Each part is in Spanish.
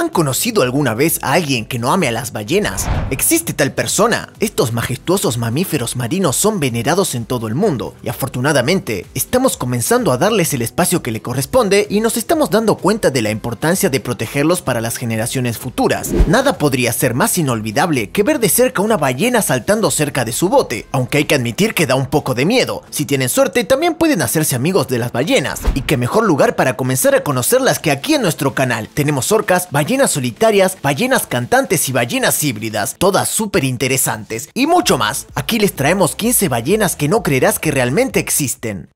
¿Han conocido alguna vez a alguien que no ame a las ballenas? ¿Existe tal persona? Estos majestuosos mamíferos marinos son venerados en todo el mundo y afortunadamente estamos comenzando a darles el espacio que le corresponde y nos estamos dando cuenta de la importancia de protegerlos para las generaciones futuras. Nada podría ser más inolvidable que ver de cerca una ballena saltando cerca de su bote, aunque hay que admitir que da un poco de miedo. Si tienen suerte también pueden hacerse amigos de las ballenas y qué mejor lugar para comenzar a conocerlas que aquí en nuestro canal. Tenemos orcas, ballenas, ballenas solitarias, ballenas cantantes y ballenas híbridas, todas súper interesantes, y mucho más. Aquí les traemos 15 ballenas que no creerás que realmente existen.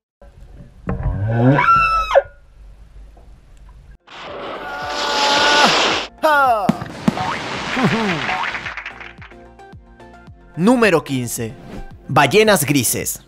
Número 15. Ballenas grises.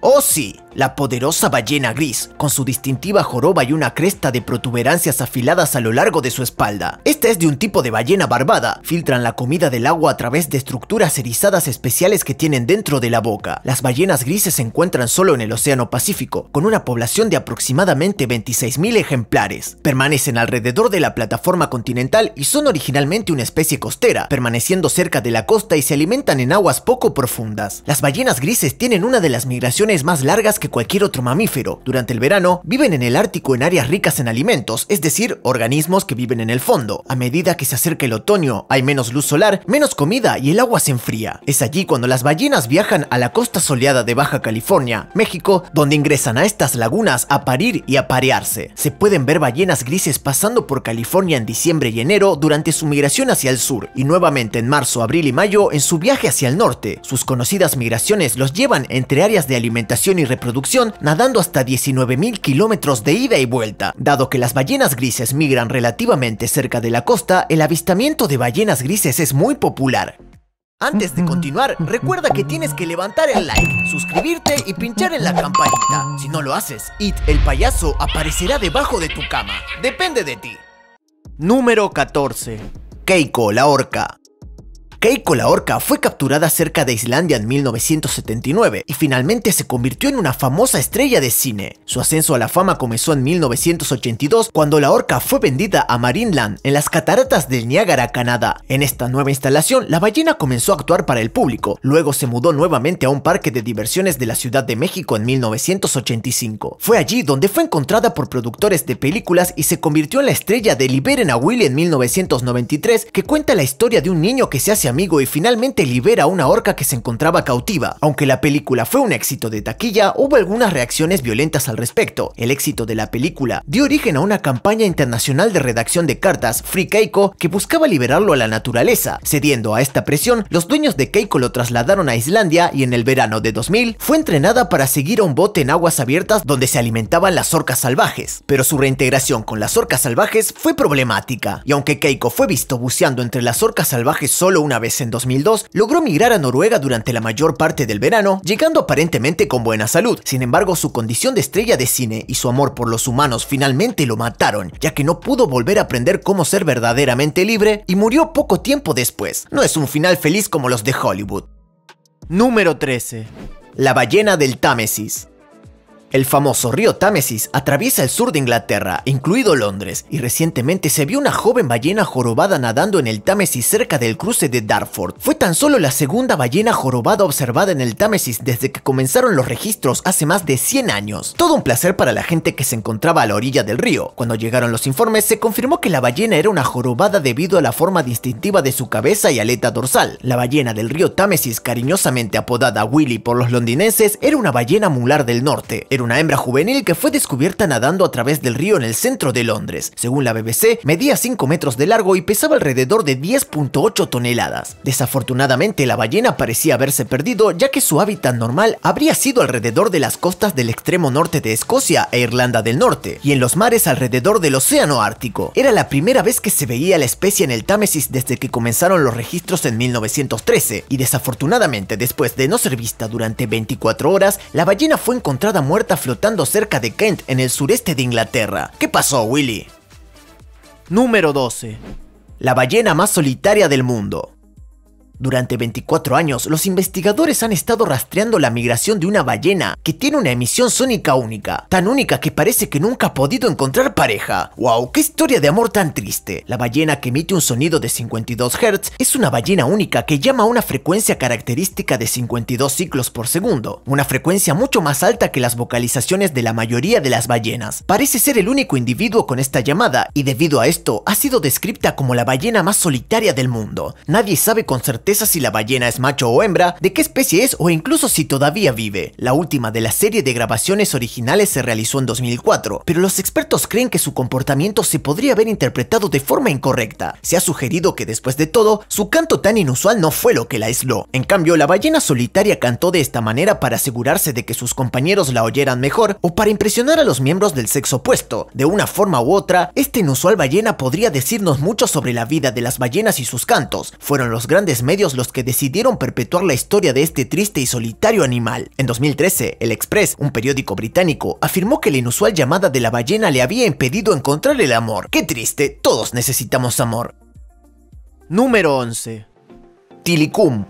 Oh sí, la poderosa ballena gris, con su distintiva joroba y una cresta de protuberancias afiladas a lo largo de su espalda. Esta es de un tipo de ballena barbada, filtran la comida del agua a través de estructuras erizadas especiales que tienen dentro de la boca. Las ballenas grises se encuentran solo en el Océano Pacífico, con una población de aproximadamente 26.000 ejemplares. Permanecen alrededor de la plataforma continental y son originalmente una especie costera, permaneciendo cerca de la costa y se alimentan en aguas poco profundas. Las ballenas grises tienen una de las migraciones más largas que cualquier otro mamífero. Durante el verano, viven en el Ártico en áreas ricas en alimentos, es decir, organismos que viven en el fondo. A medida que se acerca el otoño, hay menos luz solar, menos comida y el agua se enfría. Es allí cuando las ballenas viajan a la costa soleada de Baja California, México, donde ingresan a estas lagunas a parir y a parearse. Se pueden ver ballenas grises pasando por California en diciembre y enero durante su migración hacia el sur, y nuevamente en marzo, abril y mayo en su viaje hacia el norte. Sus conocidas migraciones los llevan entre áreas de alimentación y reproducción nadando hasta 19.000 kilómetros de ida y vuelta. Dado que las ballenas grises migran relativamente cerca de la costa, el avistamiento de ballenas grises es muy popular. Antes de continuar, recuerda que tienes que levantar el like, suscribirte y pinchar en la campanita. Si no lo haces, It, el payaso, aparecerá debajo de tu cama. Depende de ti. Número 14. Keiko, la orca. Keiko la Orca fue capturada cerca de Islandia en 1979 y finalmente se convirtió en una famosa estrella de cine. Su ascenso a la fama comenzó en 1982 cuando la Orca fue vendida a Marineland en las cataratas del Niágara, Canadá. En esta nueva instalación, la ballena comenzó a actuar para el público, luego se mudó nuevamente a un parque de diversiones de la Ciudad de México en 1985. Fue allí donde fue encontrada por productores de películas y se convirtió en la estrella de Liberen a Willy en 1993 que cuenta la historia de un niño que se hace amigo y finalmente libera a una orca que se encontraba cautiva. Aunque la película fue un éxito de taquilla, hubo algunas reacciones violentas al respecto. El éxito de la película dio origen a una campaña internacional de redacción de cartas, Free Keiko, que buscaba liberarlo a la naturaleza. Cediendo a esta presión, los dueños de Keiko lo trasladaron a Islandia y en el verano de 2000 fue entrenada para seguir a un bote en aguas abiertas donde se alimentaban las orcas salvajes. Pero su reintegración con las orcas salvajes fue problemática, y aunque Keiko fue visto buceando entre las orcas salvajes solo una vez en 2002, logró migrar a Noruega durante la mayor parte del verano, llegando aparentemente con buena salud. Sin embargo, su condición de estrella de cine y su amor por los humanos finalmente lo mataron, ya que no pudo volver a aprender cómo ser verdaderamente libre y murió poco tiempo después. No es un final feliz como los de Hollywood. Número 13. La ballena del Támesis. El famoso río Támesis atraviesa el sur de Inglaterra, incluido Londres, y recientemente se vio una joven ballena jorobada nadando en el Támesis cerca del cruce de Dartford. Fue tan solo la segunda ballena jorobada observada en el Támesis desde que comenzaron los registros hace más de 100 años. Todo un placer para la gente que se encontraba a la orilla del río. Cuando llegaron los informes se confirmó que la ballena era una jorobada debido a la forma distintiva de su cabeza y aleta dorsal. La ballena del río Támesis, cariñosamente apodada Willy por los londinenses, era una ballena mular del norte una hembra juvenil que fue descubierta nadando a través del río en el centro de Londres. Según la BBC, medía 5 metros de largo y pesaba alrededor de 10.8 toneladas. Desafortunadamente, la ballena parecía haberse perdido ya que su hábitat normal habría sido alrededor de las costas del extremo norte de Escocia e Irlanda del Norte, y en los mares alrededor del Océano Ártico. Era la primera vez que se veía la especie en el Támesis desde que comenzaron los registros en 1913, y desafortunadamente después de no ser vista durante 24 horas, la ballena fue encontrada muerta flotando cerca de Kent en el sureste de Inglaterra. ¿Qué pasó, Willy? Número 12. La ballena más solitaria del mundo. Durante 24 años, los investigadores han estado rastreando la migración de una ballena que tiene una emisión sónica única, tan única que parece que nunca ha podido encontrar pareja. ¡Wow! ¡Qué historia de amor tan triste! La ballena que emite un sonido de 52 Hz es una ballena única que llama a una frecuencia característica de 52 ciclos por segundo, una frecuencia mucho más alta que las vocalizaciones de la mayoría de las ballenas. Parece ser el único individuo con esta llamada y debido a esto ha sido descrita como la ballena más solitaria del mundo. Nadie sabe con certeza si la ballena es macho o hembra, de qué especie es o incluso si todavía vive. La última de la serie de grabaciones originales se realizó en 2004, pero los expertos creen que su comportamiento se podría haber interpretado de forma incorrecta. Se ha sugerido que después de todo, su canto tan inusual no fue lo que la aisló. En cambio, la ballena solitaria cantó de esta manera para asegurarse de que sus compañeros la oyeran mejor o para impresionar a los miembros del sexo opuesto. De una forma u otra, esta inusual ballena podría decirnos mucho sobre la vida de las ballenas y sus cantos. Fueron los grandes medios los que decidieron perpetuar la historia de este triste y solitario animal. En 2013, El Express, un periódico británico, afirmó que la inusual llamada de la ballena le había impedido encontrar el amor. Qué triste, todos necesitamos amor. Número 11. Tilicum,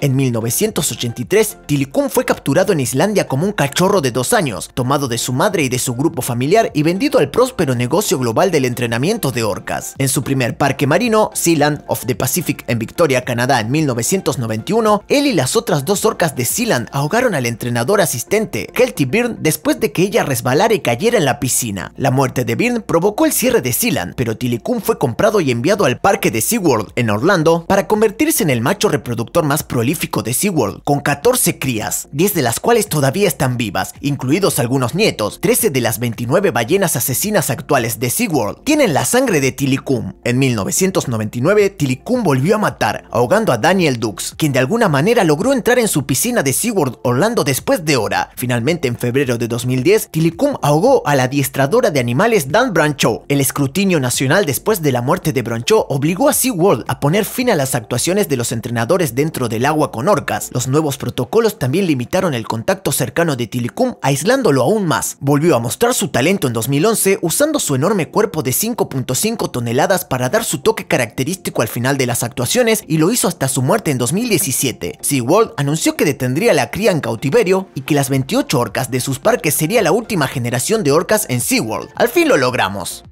en 1983, Tilikum fue capturado en Islandia como un cachorro de dos años, tomado de su madre y de su grupo familiar y vendido al próspero negocio global del entrenamiento de orcas. En su primer parque marino, Sealand of the Pacific en Victoria, Canadá en 1991, él y las otras dos orcas de Sealand ahogaron al entrenador asistente, Kelty Byrne, después de que ella resbalara y cayera en la piscina. La muerte de Byrne provocó el cierre de Sealand, pero Tilikum fue comprado y enviado al parque de SeaWorld en Orlando para convertirse en el macho reproductor más prolífico de SeaWorld, con 14 crías, 10 de las cuales todavía están vivas, incluidos algunos nietos, 13 de las 29 ballenas asesinas actuales de SeaWorld tienen la sangre de Tilikum. En 1999, Tilikum volvió a matar, ahogando a Daniel Dux, quien de alguna manera logró entrar en su piscina de SeaWorld Orlando después de hora. Finalmente, en febrero de 2010, Tilikum ahogó a la adiestradora de animales Dan Brancho. El escrutinio nacional después de la muerte de Brancho obligó a SeaWorld a poner fin a las actuaciones de los entrenadores dentro del agua agua con orcas. Los nuevos protocolos también limitaron el contacto cercano de Tilikum aislándolo aún más. Volvió a mostrar su talento en 2011 usando su enorme cuerpo de 5.5 toneladas para dar su toque característico al final de las actuaciones y lo hizo hasta su muerte en 2017. SeaWorld anunció que detendría la cría en cautiverio y que las 28 orcas de sus parques sería la última generación de orcas en SeaWorld. Al fin lo logramos.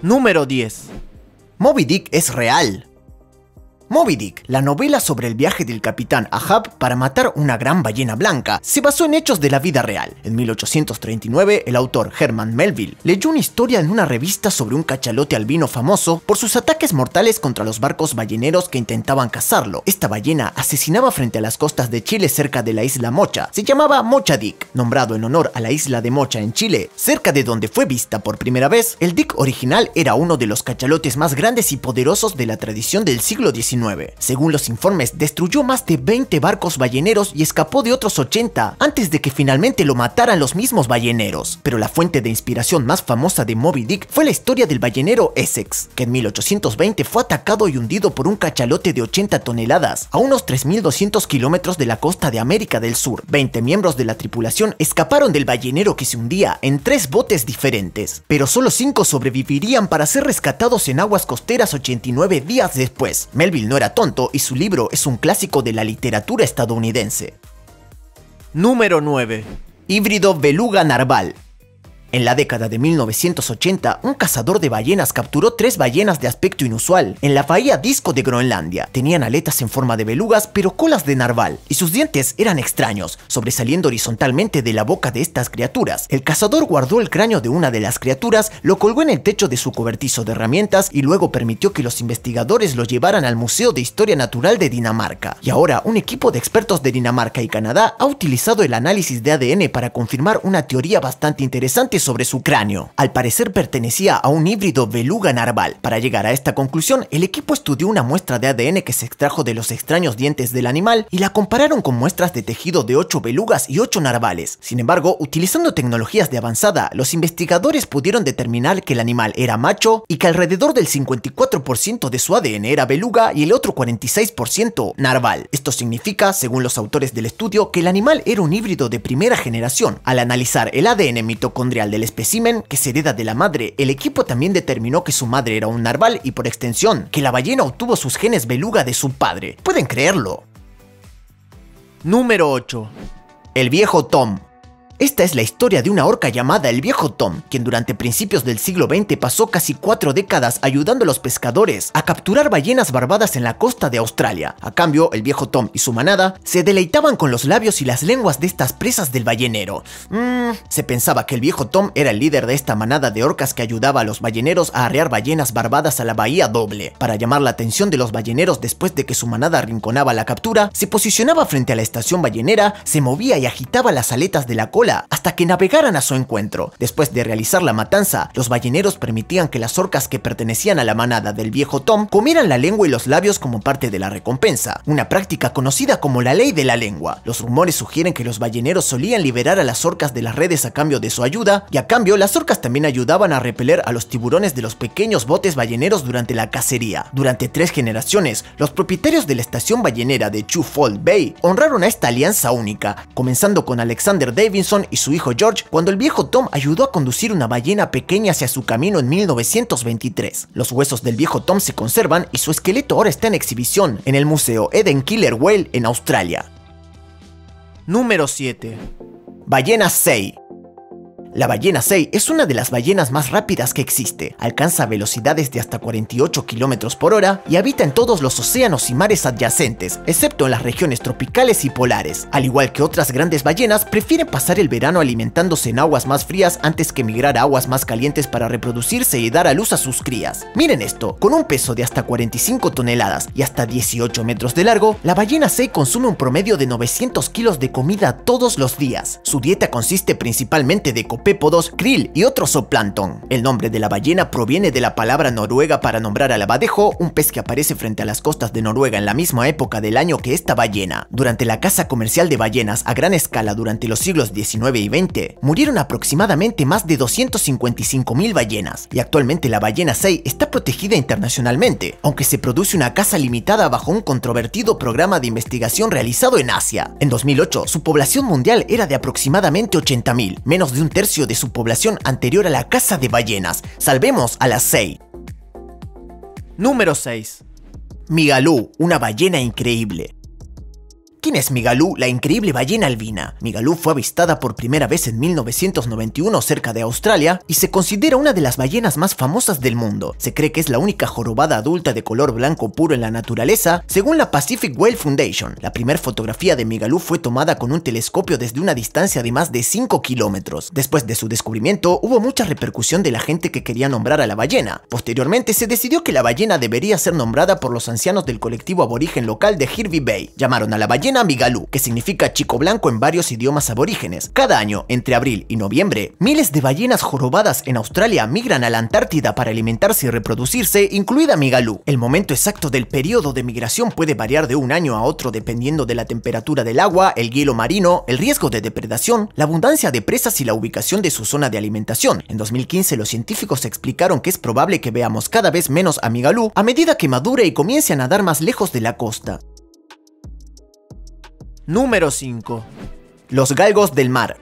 Número 10. Moby Dick es real. Moby Dick, la novela sobre el viaje del capitán Ahab para matar una gran ballena blanca, se basó en hechos de la vida real. En 1839, el autor Herman Melville leyó una historia en una revista sobre un cachalote albino famoso por sus ataques mortales contra los barcos balleneros que intentaban cazarlo. Esta ballena asesinaba frente a las costas de Chile cerca de la isla Mocha. Se llamaba Mocha Dick, nombrado en honor a la isla de Mocha en Chile, cerca de donde fue vista por primera vez. El Dick original era uno de los cachalotes más grandes y poderosos de la tradición del siglo XIX según los informes, destruyó más de 20 barcos balleneros y escapó de otros 80 antes de que finalmente lo mataran los mismos balleneros. Pero la fuente de inspiración más famosa de Moby Dick fue la historia del ballenero Essex, que en 1820 fue atacado y hundido por un cachalote de 80 toneladas a unos 3.200 kilómetros de la costa de América del Sur. 20 miembros de la tripulación escaparon del ballenero que se hundía en tres botes diferentes, pero solo 5 sobrevivirían para ser rescatados en aguas costeras 89 días después. Melville no era tonto y su libro es un clásico de la literatura estadounidense. Número 9. Híbrido Beluga Narval. En la década de 1980, un cazador de ballenas capturó tres ballenas de aspecto inusual en la bahía Disco de Groenlandia. Tenían aletas en forma de belugas pero colas de narval y sus dientes eran extraños, sobresaliendo horizontalmente de la boca de estas criaturas. El cazador guardó el cráneo de una de las criaturas, lo colgó en el techo de su cobertizo de herramientas y luego permitió que los investigadores lo llevaran al Museo de Historia Natural de Dinamarca. Y ahora un equipo de expertos de Dinamarca y Canadá ha utilizado el análisis de ADN para confirmar una teoría bastante interesante sobre su cráneo. Al parecer pertenecía a un híbrido beluga narval. Para llegar a esta conclusión, el equipo estudió una muestra de ADN que se extrajo de los extraños dientes del animal y la compararon con muestras de tejido de 8 belugas y 8 narvales. Sin embargo, utilizando tecnologías de avanzada, los investigadores pudieron determinar que el animal era macho y que alrededor del 54% de su ADN era beluga y el otro 46% narval. Esto significa, según los autores del estudio, que el animal era un híbrido de primera generación. Al analizar el ADN mitocondrial del espécimen que se hereda de la madre, el equipo también determinó que su madre era un narval y por extensión, que la ballena obtuvo sus genes beluga de su padre. Pueden creerlo. Número 8. El viejo Tom. Esta es la historia de una orca llamada el viejo Tom, quien durante principios del siglo XX pasó casi cuatro décadas ayudando a los pescadores a capturar ballenas barbadas en la costa de Australia. A cambio, el viejo Tom y su manada se deleitaban con los labios y las lenguas de estas presas del ballenero. Mm, se pensaba que el viejo Tom era el líder de esta manada de orcas que ayudaba a los balleneros a arrear ballenas barbadas a la bahía doble. Para llamar la atención de los balleneros después de que su manada arrinconaba la captura, se posicionaba frente a la estación ballenera, se movía y agitaba las aletas de la cola hasta que navegaran a su encuentro. Después de realizar la matanza, los balleneros permitían que las orcas que pertenecían a la manada del viejo Tom comieran la lengua y los labios como parte de la recompensa, una práctica conocida como la ley de la lengua. Los rumores sugieren que los balleneros solían liberar a las orcas de las redes a cambio de su ayuda, y a cambio las orcas también ayudaban a repeler a los tiburones de los pequeños botes balleneros durante la cacería. Durante tres generaciones, los propietarios de la estación ballenera de Chufold Bay honraron a esta alianza única, comenzando con Alexander Davidson y su hijo George cuando el viejo Tom ayudó a conducir una ballena pequeña hacia su camino en 1923. Los huesos del viejo Tom se conservan y su esqueleto ahora está en exhibición en el Museo Eden Killer Whale en Australia. Número 7. Ballena 6 la ballena sei es una de las ballenas más rápidas que existe, alcanza velocidades de hasta 48 km por hora y habita en todos los océanos y mares adyacentes, excepto en las regiones tropicales y polares. Al igual que otras grandes ballenas, prefieren pasar el verano alimentándose en aguas más frías antes que migrar a aguas más calientes para reproducirse y dar a luz a sus crías. Miren esto, con un peso de hasta 45 toneladas y hasta 18 metros de largo, la ballena sei consume un promedio de 900 kilos de comida todos los días. Su dieta consiste principalmente de copas. Pepo 2 krill y otro zooplancton. El nombre de la ballena proviene de la palabra noruega para nombrar al abadejo, un pez que aparece frente a las costas de Noruega en la misma época del año que esta ballena. Durante la caza comercial de ballenas a gran escala durante los siglos XIX y XX, murieron aproximadamente más de 255.000 ballenas, y actualmente la ballena 6 está protegida internacionalmente, aunque se produce una caza limitada bajo un controvertido programa de investigación realizado en Asia. En 2008, su población mundial era de aproximadamente 80.000, menos de un tercio de su población anterior a la caza de ballenas. Salvemos a las 6. Número 6. Migalú, una ballena increíble. ¿Quién es Migalú, la increíble ballena albina? Migalú fue avistada por primera vez en 1991 cerca de Australia y se considera una de las ballenas más famosas del mundo. Se cree que es la única jorobada adulta de color blanco puro en la naturaleza, según la Pacific Whale Foundation. La primera fotografía de Migalú fue tomada con un telescopio desde una distancia de más de 5 kilómetros. Después de su descubrimiento, hubo mucha repercusión de la gente que quería nombrar a la ballena. Posteriormente, se decidió que la ballena debería ser nombrada por los ancianos del colectivo aborigen local de Hirvi Bay. Llamaron a la ballena amigalú, que significa chico blanco en varios idiomas aborígenes. Cada año, entre abril y noviembre, miles de ballenas jorobadas en Australia migran a la Antártida para alimentarse y reproducirse, incluida amigalú. El momento exacto del periodo de migración puede variar de un año a otro dependiendo de la temperatura del agua, el hielo marino, el riesgo de depredación, la abundancia de presas y la ubicación de su zona de alimentación. En 2015 los científicos explicaron que es probable que veamos cada vez menos amigalú a medida que madure y comience a nadar más lejos de la costa. Número 5. Los galgos del mar.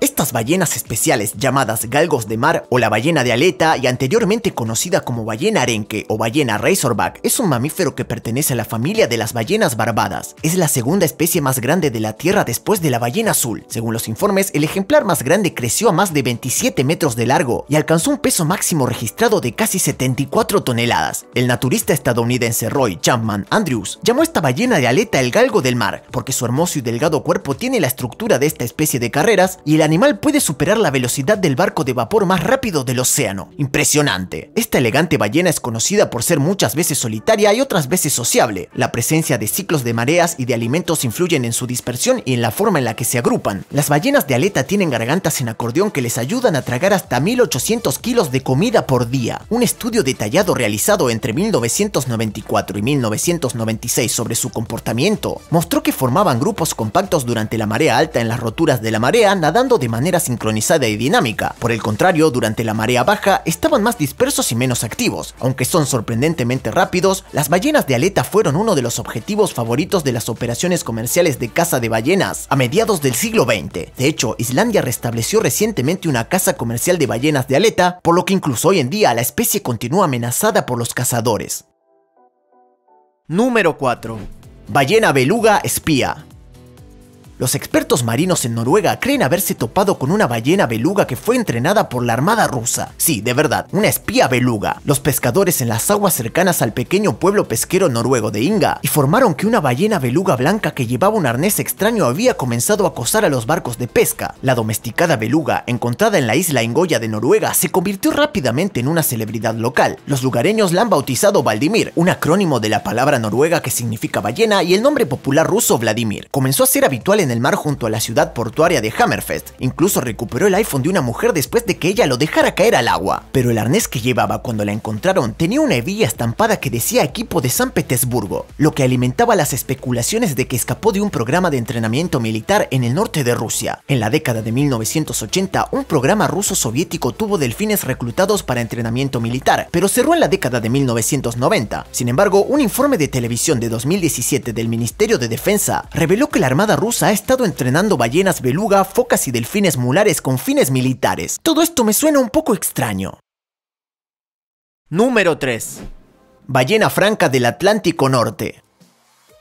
Estas ballenas especiales llamadas galgos de mar o la ballena de aleta y anteriormente conocida como ballena arenque o ballena razorback es un mamífero que pertenece a la familia de las ballenas barbadas. Es la segunda especie más grande de la Tierra después de la ballena azul. Según los informes, el ejemplar más grande creció a más de 27 metros de largo y alcanzó un peso máximo registrado de casi 74 toneladas. El naturista estadounidense Roy Chapman Andrews llamó a esta ballena de aleta el galgo del mar porque su hermoso y delgado cuerpo tiene la estructura de esta especie de carreras y el animal puede superar la velocidad del barco de vapor más rápido del océano. Impresionante. Esta elegante ballena es conocida por ser muchas veces solitaria y otras veces sociable. La presencia de ciclos de mareas y de alimentos influyen en su dispersión y en la forma en la que se agrupan. Las ballenas de aleta tienen gargantas en acordeón que les ayudan a tragar hasta 1800 kilos de comida por día. Un estudio detallado realizado entre 1994 y 1996 sobre su comportamiento mostró que formaban grupos compactos durante la marea alta en las roturas de la marea nadando de manera sincronizada y dinámica. Por el contrario, durante la marea baja estaban más dispersos y menos activos. Aunque son sorprendentemente rápidos, las ballenas de aleta fueron uno de los objetivos favoritos de las operaciones comerciales de caza de ballenas a mediados del siglo XX. De hecho, Islandia restableció recientemente una caza comercial de ballenas de aleta, por lo que incluso hoy en día la especie continúa amenazada por los cazadores. Número 4. Ballena beluga espía. Los expertos marinos en Noruega creen haberse topado con una ballena beluga que fue entrenada por la Armada rusa. Sí, de verdad, una espía beluga. Los pescadores en las aguas cercanas al pequeño pueblo pesquero noruego de Inga informaron que una ballena beluga blanca que llevaba un arnés extraño había comenzado a acosar a los barcos de pesca. La domesticada beluga, encontrada en la isla Ingoya de Noruega, se convirtió rápidamente en una celebridad local. Los lugareños la han bautizado Valdimir, un acrónimo de la palabra noruega que significa ballena y el nombre popular ruso Vladimir. Comenzó a ser habitual en el mar junto a la ciudad portuaria de Hammerfest. Incluso recuperó el iPhone de una mujer después de que ella lo dejara caer al agua. Pero el arnés que llevaba cuando la encontraron tenía una hebilla estampada que decía equipo de San Petersburgo, lo que alimentaba las especulaciones de que escapó de un programa de entrenamiento militar en el norte de Rusia. En la década de 1980, un programa ruso soviético tuvo delfines reclutados para entrenamiento militar, pero cerró en la década de 1990. Sin embargo, un informe de televisión de 2017 del Ministerio de Defensa reveló que la Armada rusa estado entrenando ballenas beluga, focas y delfines mulares con fines militares. Todo esto me suena un poco extraño. Número 3. Ballena franca del Atlántico Norte.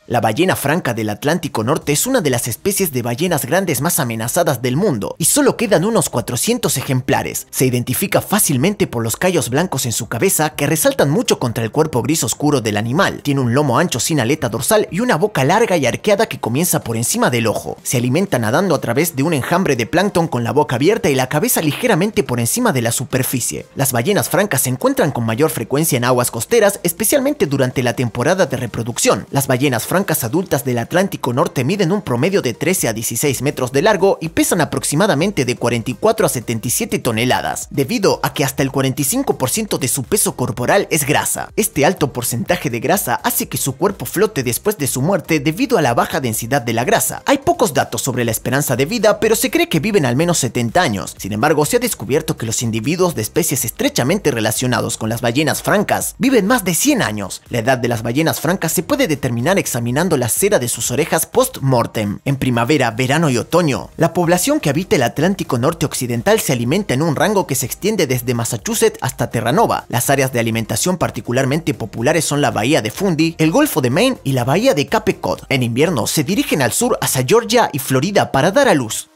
La ballena franca del Atlántico Norte es una de las especies de ballenas grandes más amenazadas del mundo y solo quedan unos 400 ejemplares. Se identifica fácilmente por los callos blancos en su cabeza que resaltan mucho contra el cuerpo gris oscuro del animal. Tiene un lomo ancho sin aleta dorsal y una boca larga y arqueada que comienza por encima del ojo. Se alimenta nadando a través de un enjambre de plancton con la boca abierta y la cabeza ligeramente por encima de la superficie. Las ballenas francas se encuentran con mayor frecuencia en aguas costeras, especialmente durante la temporada de reproducción. Las ballenas francas adultas del Atlántico Norte miden un promedio de 13 a 16 metros de largo y pesan aproximadamente de 44 a 77 toneladas, debido a que hasta el 45% de su peso corporal es grasa. Este alto porcentaje de grasa hace que su cuerpo flote después de su muerte debido a la baja densidad de la grasa. Hay pocos datos sobre la esperanza de vida, pero se cree que viven al menos 70 años. Sin embargo, se ha descubierto que los individuos de especies estrechamente relacionados con las ballenas francas viven más de 100 años. La edad de las ballenas francas se puede determinar examinando terminando la cera de sus orejas post-mortem. En primavera, verano y otoño, la población que habita el Atlántico Norte Occidental se alimenta en un rango que se extiende desde Massachusetts hasta Terranova. Las áreas de alimentación particularmente populares son la bahía de Fundy, el Golfo de Maine y la bahía de Cape Cod. En invierno, se dirigen al sur hacia Georgia y Florida para dar a luz.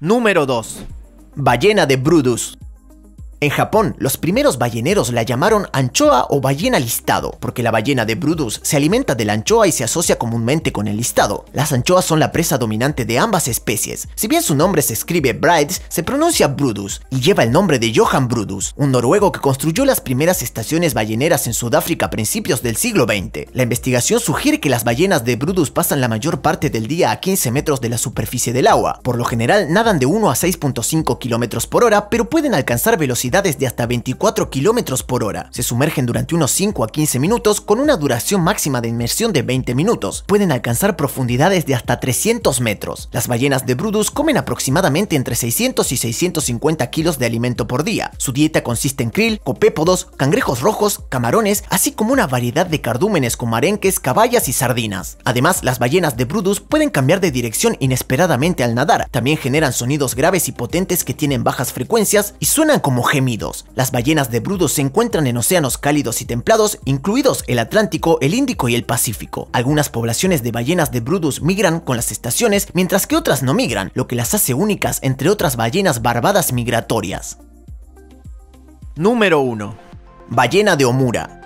Número 2. Ballena de Brutus. En Japón, los primeros balleneros la llamaron anchoa o ballena listado, porque la ballena de Brutus se alimenta de la anchoa y se asocia comúnmente con el listado. Las anchoas son la presa dominante de ambas especies. Si bien su nombre se escribe Brides, se pronuncia Brutus y lleva el nombre de Johan Brutus, un noruego que construyó las primeras estaciones balleneras en Sudáfrica a principios del siglo XX. La investigación sugiere que las ballenas de Brutus pasan la mayor parte del día a 15 metros de la superficie del agua. Por lo general, nadan de 1 a 6.5 kilómetros por hora, pero pueden alcanzar velocidades de hasta 24 km por hora. Se sumergen durante unos 5 a 15 minutos con una duración máxima de inmersión de 20 minutos. Pueden alcanzar profundidades de hasta 300 metros. Las ballenas de Brutus comen aproximadamente entre 600 y 650 kilos de alimento por día. Su dieta consiste en krill, copépodos, cangrejos rojos, camarones, así como una variedad de cardúmenes como arenques, caballas y sardinas. Además, las ballenas de Brutus pueden cambiar de dirección inesperadamente al nadar. También generan sonidos graves y potentes que tienen bajas frecuencias y suenan como las ballenas de brudos se encuentran en océanos cálidos y templados, incluidos el Atlántico, el Índico y el Pacífico. Algunas poblaciones de ballenas de Brutus migran con las estaciones, mientras que otras no migran, lo que las hace únicas entre otras ballenas barbadas migratorias. Número 1. Ballena de Omura.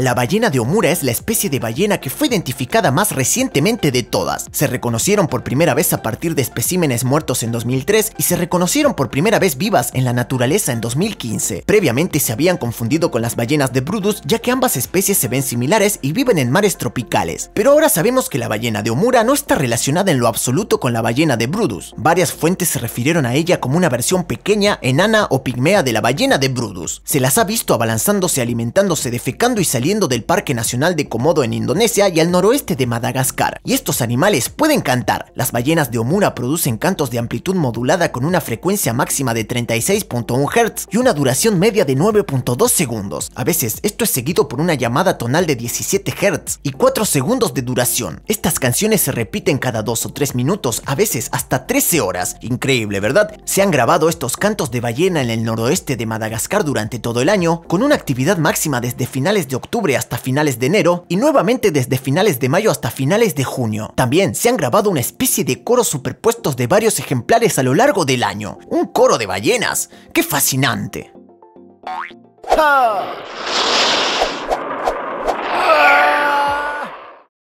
La ballena de Omura es la especie de ballena que fue identificada más recientemente de todas. Se reconocieron por primera vez a partir de especímenes muertos en 2003 y se reconocieron por primera vez vivas en la naturaleza en 2015. Previamente se habían confundido con las ballenas de Brutus ya que ambas especies se ven similares y viven en mares tropicales. Pero ahora sabemos que la ballena de Omura no está relacionada en lo absoluto con la ballena de Brutus. Varias fuentes se refirieron a ella como una versión pequeña, enana o pigmea de la ballena de Brutus. Se las ha visto abalanzándose, alimentándose, defecando y saliendo del Parque Nacional de Komodo en Indonesia y al noroeste de Madagascar. Y estos animales pueden cantar. Las ballenas de Omura producen cantos de amplitud modulada con una frecuencia máxima de 36.1 Hz y una duración media de 9.2 segundos. A veces esto es seguido por una llamada tonal de 17 Hz y 4 segundos de duración. Estas canciones se repiten cada 2 o 3 minutos, a veces hasta 13 horas. Increíble, ¿verdad? Se han grabado estos cantos de ballena en el noroeste de Madagascar durante todo el año, con una actividad máxima desde finales de octubre hasta finales de enero y nuevamente desde finales de mayo hasta finales de junio. También se han grabado una especie de coro superpuestos de varios ejemplares a lo largo del año. Un coro de ballenas. ¡Qué fascinante! Ah. Ah.